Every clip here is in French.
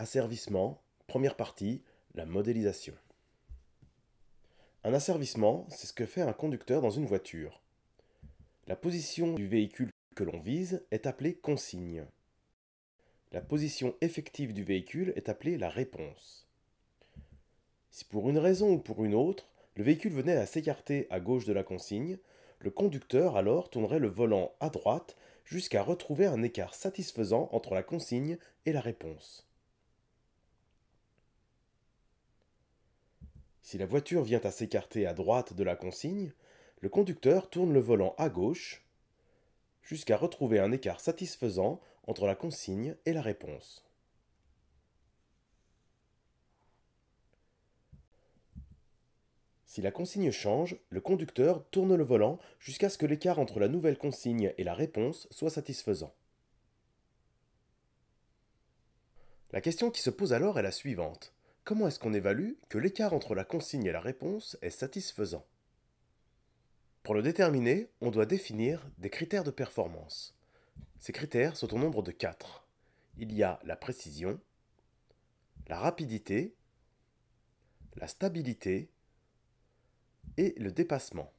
Asservissement, première partie, la modélisation. Un asservissement, c'est ce que fait un conducteur dans une voiture. La position du véhicule que l'on vise est appelée consigne. La position effective du véhicule est appelée la réponse. Si pour une raison ou pour une autre, le véhicule venait à s'écarter à gauche de la consigne, le conducteur alors tournerait le volant à droite jusqu'à retrouver un écart satisfaisant entre la consigne et la réponse. Si la voiture vient à s'écarter à droite de la consigne, le conducteur tourne le volant à gauche jusqu'à retrouver un écart satisfaisant entre la consigne et la réponse. Si la consigne change, le conducteur tourne le volant jusqu'à ce que l'écart entre la nouvelle consigne et la réponse soit satisfaisant. La question qui se pose alors est la suivante comment est-ce qu'on évalue que l'écart entre la consigne et la réponse est satisfaisant Pour le déterminer, on doit définir des critères de performance. Ces critères sont au nombre de 4. Il y a la précision, la rapidité, la stabilité et le dépassement.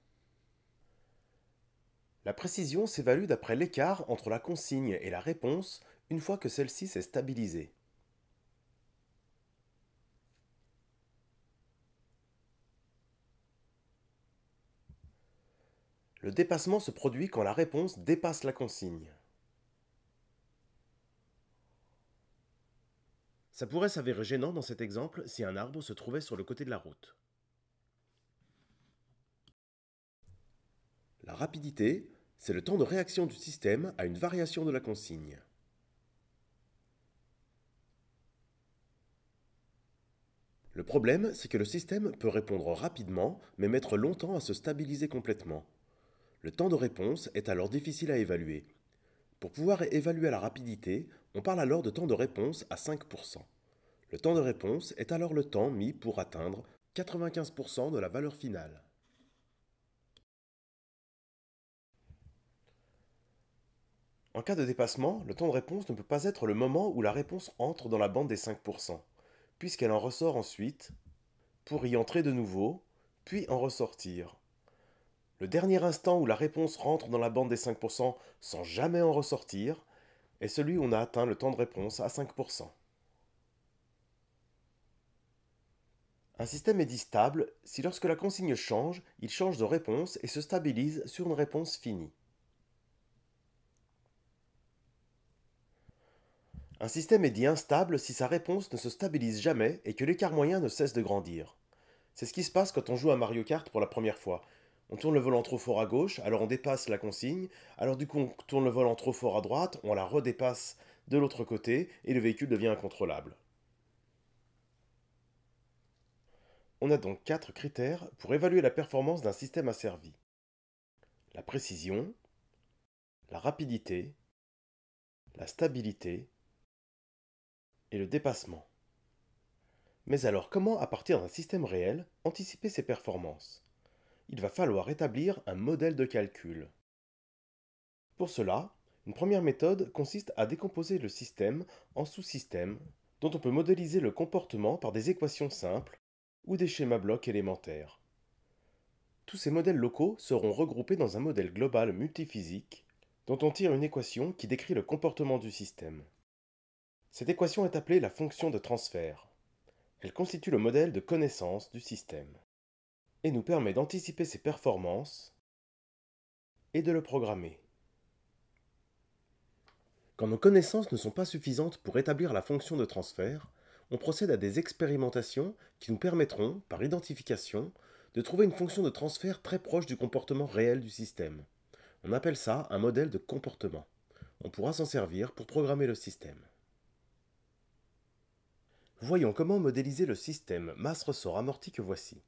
La précision s'évalue d'après l'écart entre la consigne et la réponse une fois que celle-ci s'est stabilisée. Le dépassement se produit quand la réponse dépasse la consigne. Ça pourrait s'avérer gênant dans cet exemple si un arbre se trouvait sur le côté de la route. La rapidité, c'est le temps de réaction du système à une variation de la consigne. Le problème, c'est que le système peut répondre rapidement, mais mettre longtemps à se stabiliser complètement. Le temps de réponse est alors difficile à évaluer. Pour pouvoir évaluer la rapidité, on parle alors de temps de réponse à 5%. Le temps de réponse est alors le temps mis pour atteindre 95% de la valeur finale. En cas de dépassement, le temps de réponse ne peut pas être le moment où la réponse entre dans la bande des 5%, puisqu'elle en ressort ensuite, pour y entrer de nouveau, puis en ressortir le dernier instant où la réponse rentre dans la bande des 5% sans jamais en ressortir, est celui où on a atteint le temps de réponse à 5%. Un système est dit stable si lorsque la consigne change, il change de réponse et se stabilise sur une réponse finie. Un système est dit instable si sa réponse ne se stabilise jamais et que l'écart moyen ne cesse de grandir. C'est ce qui se passe quand on joue à Mario Kart pour la première fois on tourne le volant trop fort à gauche, alors on dépasse la consigne, alors du coup on tourne le volant trop fort à droite, on la redépasse de l'autre côté et le véhicule devient incontrôlable. On a donc quatre critères pour évaluer la performance d'un système asservi. La précision, la rapidité, la stabilité et le dépassement. Mais alors comment, à partir d'un système réel, anticiper ses performances il va falloir établir un modèle de calcul. Pour cela, une première méthode consiste à décomposer le système en sous-systèmes dont on peut modéliser le comportement par des équations simples ou des schémas blocs élémentaires. Tous ces modèles locaux seront regroupés dans un modèle global multiphysique dont on tire une équation qui décrit le comportement du système. Cette équation est appelée la fonction de transfert. Elle constitue le modèle de connaissance du système et nous permet d'anticiper ses performances et de le programmer. Quand nos connaissances ne sont pas suffisantes pour établir la fonction de transfert, on procède à des expérimentations qui nous permettront, par identification, de trouver une fonction de transfert très proche du comportement réel du système. On appelle ça un modèle de comportement. On pourra s'en servir pour programmer le système. Voyons comment modéliser le système masse-ressort amorti que voici.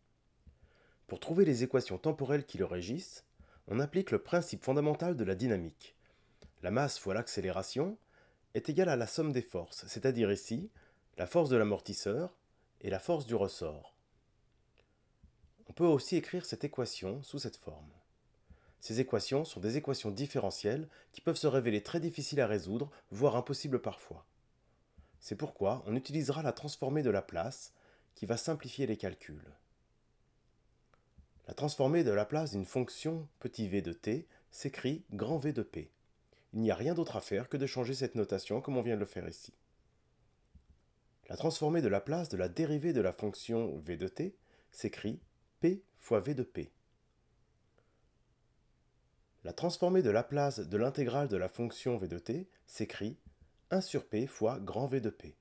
Pour trouver les équations temporelles qui le régissent, on applique le principe fondamental de la dynamique. La masse fois l'accélération est égale à la somme des forces, c'est-à-dire ici, la force de l'amortisseur et la force du ressort. On peut aussi écrire cette équation sous cette forme. Ces équations sont des équations différentielles qui peuvent se révéler très difficiles à résoudre, voire impossibles parfois. C'est pourquoi on utilisera la transformée de Laplace, qui va simplifier les calculs. La transformée de la place d'une fonction petit v de t s'écrit grand V de p. Il n'y a rien d'autre à faire que de changer cette notation comme on vient de le faire ici. La transformée de la place de la dérivée de la fonction v de t s'écrit p fois v de p. La transformée de la place de l'intégrale de la fonction v de t s'écrit 1 sur p fois grand V de p.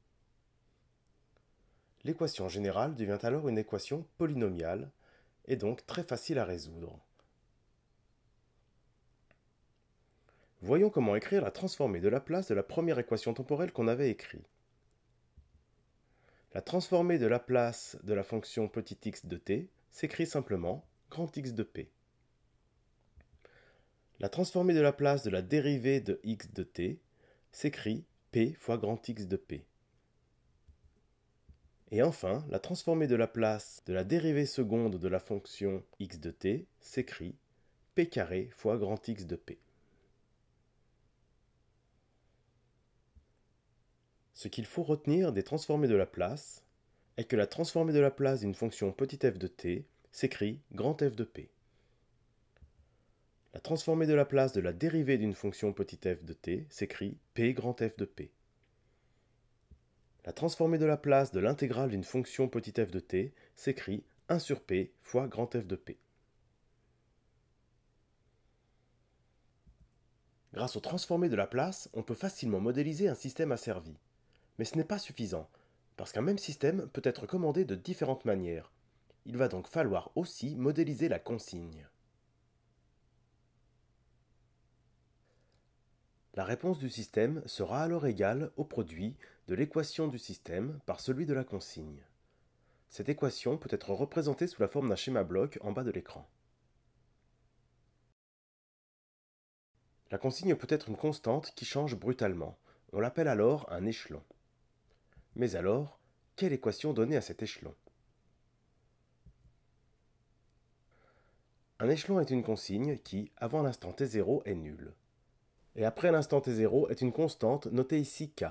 L'équation générale devient alors une équation polynomiale est donc très facile à résoudre. Voyons comment écrire la transformée de Laplace de la première équation temporelle qu'on avait écrite. La transformée de Laplace de la fonction petit x de t s'écrit simplement grand x de p. La transformée de Laplace de la dérivée de x de t s'écrit p fois grand x de p. Et enfin, la transformée de la place de la dérivée seconde de la fonction x de t s'écrit p carré fois grand x de p. Ce qu'il faut retenir des transformées de la place est que la transformée de la place d'une fonction petit f de t s'écrit grand f de p. La transformée de la place de la dérivée d'une fonction petit f de t s'écrit p grand f de p. La transformée de la place de l'intégrale d'une fonction petit f de t s'écrit 1 sur p fois grand f de p. Grâce au transformé de la place, on peut facilement modéliser un système asservi. Mais ce n'est pas suffisant, parce qu'un même système peut être commandé de différentes manières. Il va donc falloir aussi modéliser la consigne. La réponse du système sera alors égale au produit de l'équation du système par celui de la consigne. Cette équation peut être représentée sous la forme d'un schéma bloc en bas de l'écran. La consigne peut être une constante qui change brutalement. On l'appelle alors un échelon. Mais alors, quelle équation donner à cet échelon Un échelon est une consigne qui, avant l'instant t0, est nulle et après l'instant t0 est une constante notée ici k.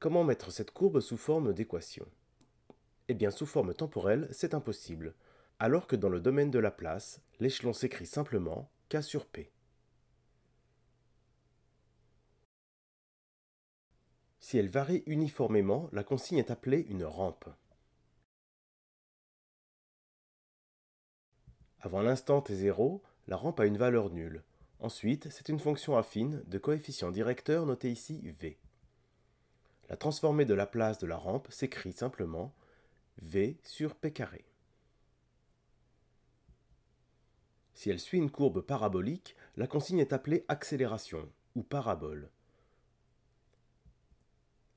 Comment mettre cette courbe sous forme d'équation Eh bien sous forme temporelle, c'est impossible, alors que dans le domaine de la place, l'échelon s'écrit simplement k sur p. Si elle varie uniformément, la consigne est appelée une rampe. Avant l'instant t0, la rampe a une valeur nulle, Ensuite, c'est une fonction affine de coefficient directeur noté ici V. La transformée de la place de la rampe s'écrit simplement V sur P carré. Si elle suit une courbe parabolique, la consigne est appelée accélération ou parabole.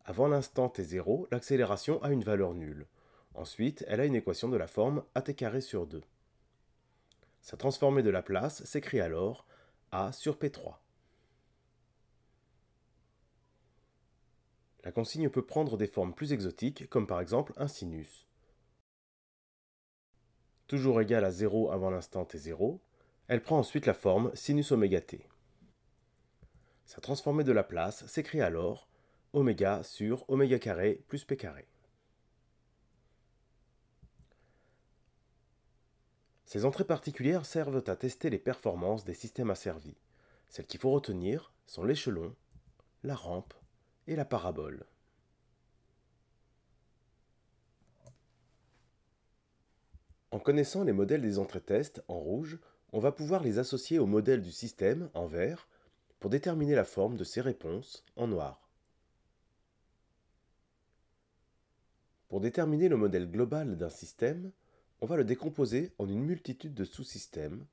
Avant l'instant t0, l'accélération a une valeur nulle. Ensuite, elle a une équation de la forme at carré sur 2. Sa transformée de la place s'écrit alors sur P3. La consigne peut prendre des formes plus exotiques, comme par exemple un sinus. Toujours égale à 0 avant l'instant T0, elle prend ensuite la forme sinus oméga t. Sa transformée de la place s'écrit alors oméga sur oméga carré plus p carré. Ces entrées particulières servent à tester les performances des systèmes asservis. Celles qu'il faut retenir sont l'échelon, la rampe et la parabole. En connaissant les modèles des entrées test en rouge, on va pouvoir les associer au modèle du système en vert pour déterminer la forme de ses réponses en noir. Pour déterminer le modèle global d'un système, on va le décomposer en une multitude de sous-systèmes,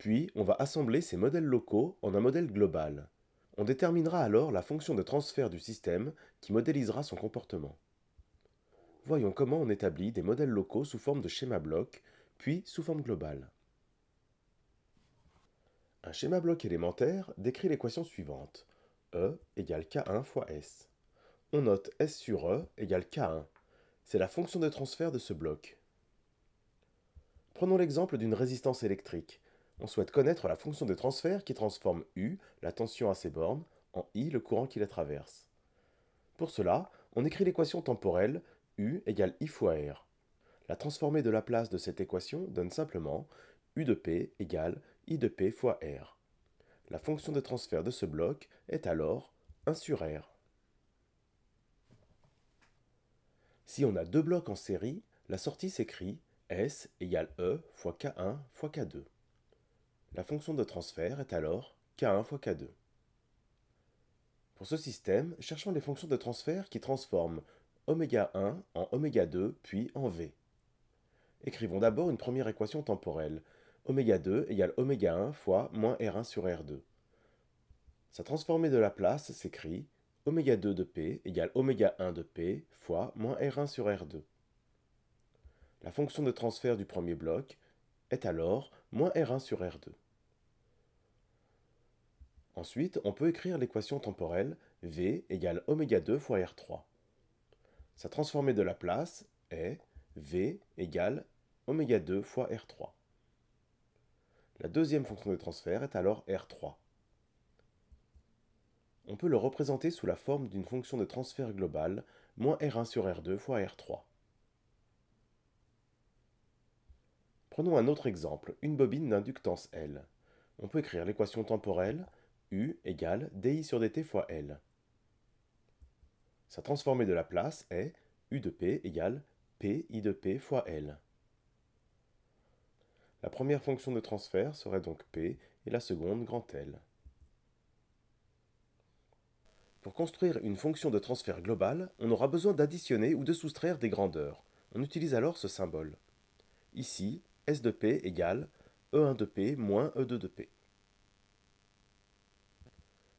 puis on va assembler ces modèles locaux en un modèle global. On déterminera alors la fonction de transfert du système qui modélisera son comportement. Voyons comment on établit des modèles locaux sous forme de schéma bloc, puis sous forme globale. Un schéma bloc élémentaire décrit l'équation suivante. E égale K1 fois S. On note S sur E égale K1. C'est la fonction de transfert de ce bloc. Prenons l'exemple d'une résistance électrique. On souhaite connaître la fonction de transfert qui transforme U, la tension à ses bornes, en I, le courant qui la traverse. Pour cela, on écrit l'équation temporelle U égale I fois R. La transformée de la place de cette équation donne simplement U de P égale I de P fois R. La fonction de transfert de ce bloc est alors 1 sur R. Si on a deux blocs en série, la sortie s'écrit S égale E fois K1 fois K2. La fonction de transfert est alors K1 fois K2. Pour ce système, cherchons les fonctions de transfert qui transforment oméga 1 en oméga 2 puis en V. Écrivons d'abord une première équation temporelle. Oméga 2 égale oméga 1 fois moins R1 sur R2. Sa transformée de la place s'écrit oméga 2 de P égale oméga 1 de P fois moins R1 sur R2. La fonction de transfert du premier bloc est alors moins R1 sur R2. Ensuite, on peut écrire l'équation temporelle V égale oméga 2 fois R3. Sa transformée de la place est V égale oméga 2 fois R3. La deuxième fonction de transfert est alors R3. On peut le représenter sous la forme d'une fonction de transfert globale moins R1 sur R2 fois R3. Prenons un autre exemple, une bobine d'inductance L. On peut écrire l'équation temporelle U égale DI sur DT fois L. Sa transformée de la place est U de P égale PI de P fois L. La première fonction de transfert serait donc P et la seconde grand L. Pour construire une fonction de transfert globale, on aura besoin d'additionner ou de soustraire des grandeurs. On utilise alors ce symbole. Ici, S de P égale E1 de P moins E2 de P.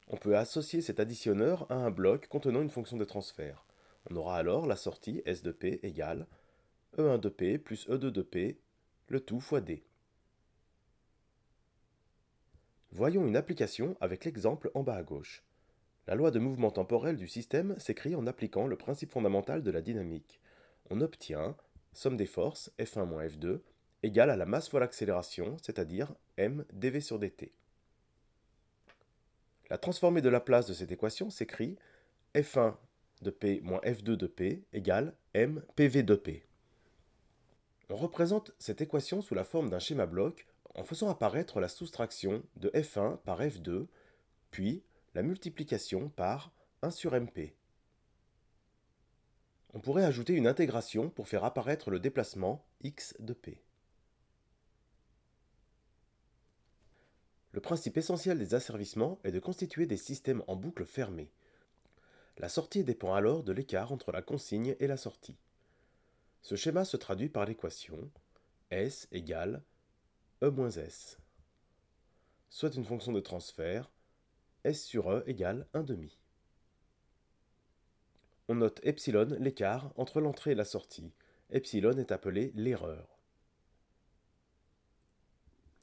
On peut associer cet additionneur à un bloc contenant une fonction de transfert. On aura alors la sortie S de P égale E1 de P plus E2 de P, le tout fois D. Voyons une application avec l'exemple en bas à gauche. La loi de mouvement temporel du système s'écrit en appliquant le principe fondamental de la dynamique. On obtient somme des forces F1-F2 égale à la masse fois l'accélération, c'est-à-dire m dv sur dt. La transformée de la place de cette équation s'écrit f1 de p moins f2 de p égale m pv de p. On représente cette équation sous la forme d'un schéma bloc en faisant apparaître la soustraction de f1 par f2, puis la multiplication par 1 sur mp. On pourrait ajouter une intégration pour faire apparaître le déplacement x de p. Le principe essentiel des asservissements est de constituer des systèmes en boucle fermée. La sortie dépend alors de l'écart entre la consigne et la sortie. Ce schéma se traduit par l'équation S égale E-S, soit une fonction de transfert S sur E égale demi. On note epsilon l'écart entre l'entrée et la sortie. Epsilon est appelé l'erreur.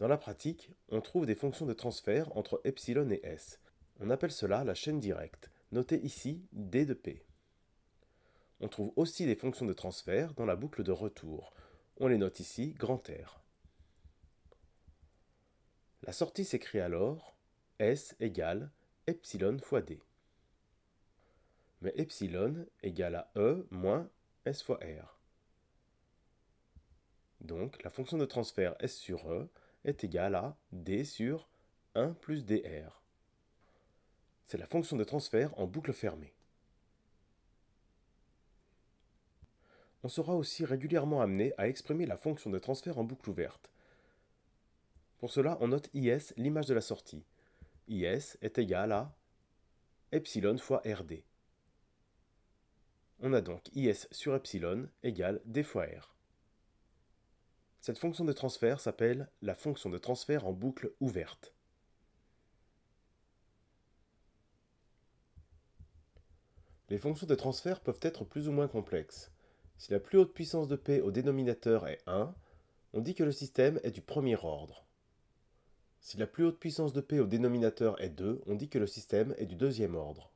Dans la pratique, on trouve des fonctions de transfert entre epsilon et s. On appelle cela la chaîne directe, notée ici d de p. On trouve aussi des fonctions de transfert dans la boucle de retour. On les note ici grand R. La sortie s'écrit alors S égale epsilon fois D. Mais epsilon égale à E moins S fois R. Donc la fonction de transfert S sur E est égal à d sur 1 plus dr. C'est la fonction de transfert en boucle fermée. On sera aussi régulièrement amené à exprimer la fonction de transfert en boucle ouverte. Pour cela, on note IS, l'image de la sortie. IS est égal à epsilon fois RD. On a donc IS sur epsilon égale D fois R. Cette fonction de transfert s'appelle la fonction de transfert en boucle ouverte. Les fonctions de transfert peuvent être plus ou moins complexes. Si la plus haute puissance de P au dénominateur est 1, on dit que le système est du premier ordre. Si la plus haute puissance de P au dénominateur est 2, on dit que le système est du deuxième ordre.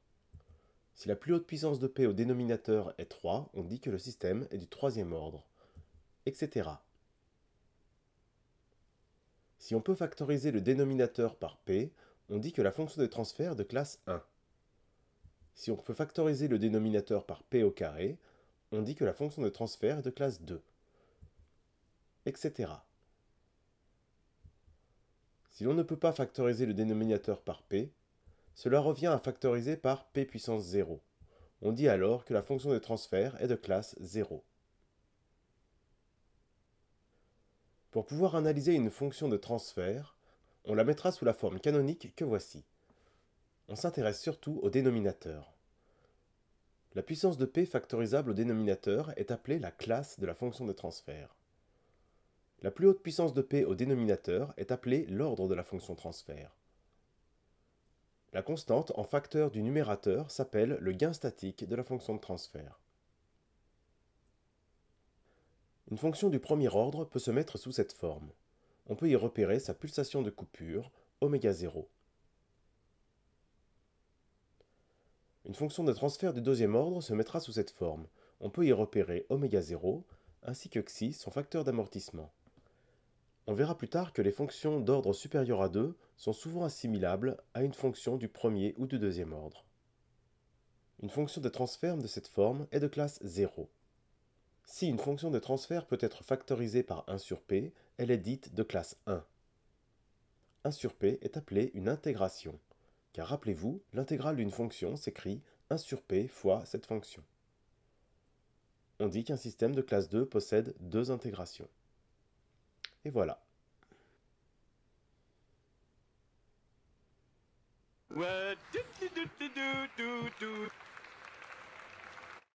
Si la plus haute puissance de P au dénominateur est 3, on dit que le système est du troisième ordre, etc. Si on peut factoriser le dénominateur par p, on dit que la fonction de transfert est de classe 1. Si on peut factoriser le dénominateur par p au carré, on dit que la fonction de transfert est de classe 2. Etc. Si l'on ne peut pas factoriser le dénominateur par p, cela revient à factoriser par p puissance 0. On dit alors que la fonction de transfert est de classe 0. Pour pouvoir analyser une fonction de transfert, on la mettra sous la forme canonique que voici. On s'intéresse surtout au dénominateur. La puissance de p factorisable au dénominateur est appelée la classe de la fonction de transfert. La plus haute puissance de p au dénominateur est appelée l'ordre de la fonction de transfert. La constante en facteur du numérateur s'appelle le gain statique de la fonction de transfert. Une fonction du premier ordre peut se mettre sous cette forme. On peut y repérer sa pulsation de coupure, oméga 0. Une fonction de transfert du deuxième ordre se mettra sous cette forme. On peut y repérer oméga 0 ainsi que xi, son facteur d'amortissement. On verra plus tard que les fonctions d'ordre supérieur à 2 sont souvent assimilables à une fonction du premier ou du deuxième ordre. Une fonction de transfert de cette forme est de classe 0. Si une fonction de transfert peut être factorisée par 1 sur p, elle est dite de classe 1. 1 sur p est appelée une intégration, car rappelez-vous, l'intégrale d'une fonction s'écrit 1 sur p fois cette fonction. On dit qu'un système de classe 2 possède deux intégrations. Et voilà.